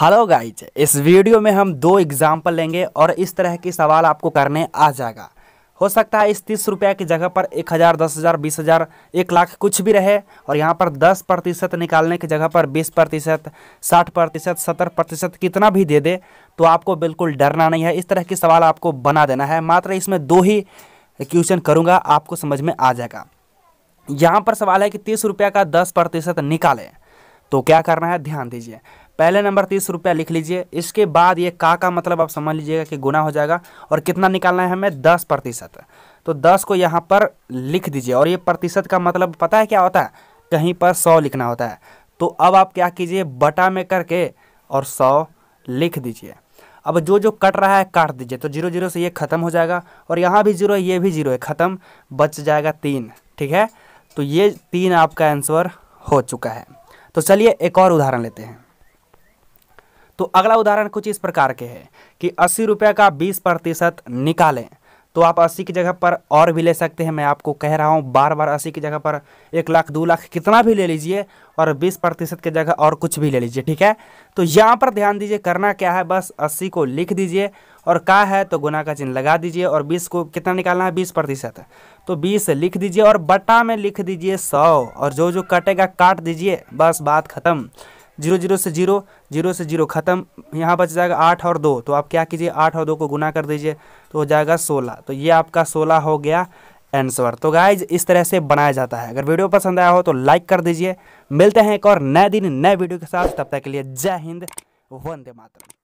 hello guys इस video में हम दो एग्जाम्पल लेंगे और इस तरह के सवाल आपको करने आ जाएगा हो सकता है इस तीस रुपये की जगह पर एक हज़ार दस हज़ार बीस हज़ार एक लाख कुछ भी रहे और यहाँ पर दस प्रतिशत निकालने की जगह पर बीस प्रतिशत साठ प्रतिशत सत्तर प्रतिशत कितना भी दे दे तो आपको बिल्कुल डरना नहीं है इस तरह के सवाल आपको बना देना है मात्र इसमें दो ही क्वेश्चन करूँगा आपको समझ में आ जाएगा यहाँ पर सवाल है कि तीस का दस प्रतिशत निकालें तो क्या करना है ध्यान दीजिए पहले नंबर तीस रुपया लिख लीजिए इसके बाद ये का का मतलब आप समझ लीजिएगा कि गुना हो जाएगा और कितना निकालना है हमें दस प्रतिशत तो दस को यहाँ पर लिख दीजिए और ये प्रतिशत का मतलब पता है क्या होता है कहीं पर सौ लिखना होता है तो अब आप क्या कीजिए बटा में करके और सौ लिख दीजिए अब जो जो कट रहा है काट दीजिए तो जीरो जीरो से ये ख़त्म हो जाएगा और यहाँ भी जीरो है ये भी जीरो है ख़त्म बच जाएगा तीन ठीक है तो ये तीन आपका आंसर हो चुका है तो चलिए एक और उदाहरण लेते हैं तो अगला उदाहरण कुछ इस प्रकार के है कि अस्सी रुपये का बीस प्रतिशत निकालें तो आप अस्सी की जगह पर और भी ले सकते हैं मैं आपको कह रहा हूँ बार बार अस्सी की जगह पर एक लाख दो लाख कितना भी ले लीजिए और बीस प्रतिशत की जगह और कुछ भी ले लीजिए ठीक है तो यहाँ पर ध्यान दीजिए करना क्या है बस अस्सी को लिख दीजिए और का है तो गुना का चिन्ह लगा दीजिए और बीस को कितना निकालना है बीस प्रतिशत तो बीस लिख दीजिए और बटा में लिख दीजिए सौ और जो जो कटेगा काट दीजिए बस बात ख़त्म जीरो जीरो से जीरो जीरो से जीरो ख़त्म यहाँ बच जाएगा आठ और दो तो आप क्या कीजिए आठ और दो को गुना कर दीजिए तो हो जाएगा सोलह तो ये आपका सोलह हो गया एंसर तो गाइज इस तरह से बनाया जाता है अगर वीडियो पसंद आया हो तो लाइक कर दीजिए मिलते हैं एक और नए दिन नए वीडियो के साथ तब तक के लिए जय हिंद वंदे मातरम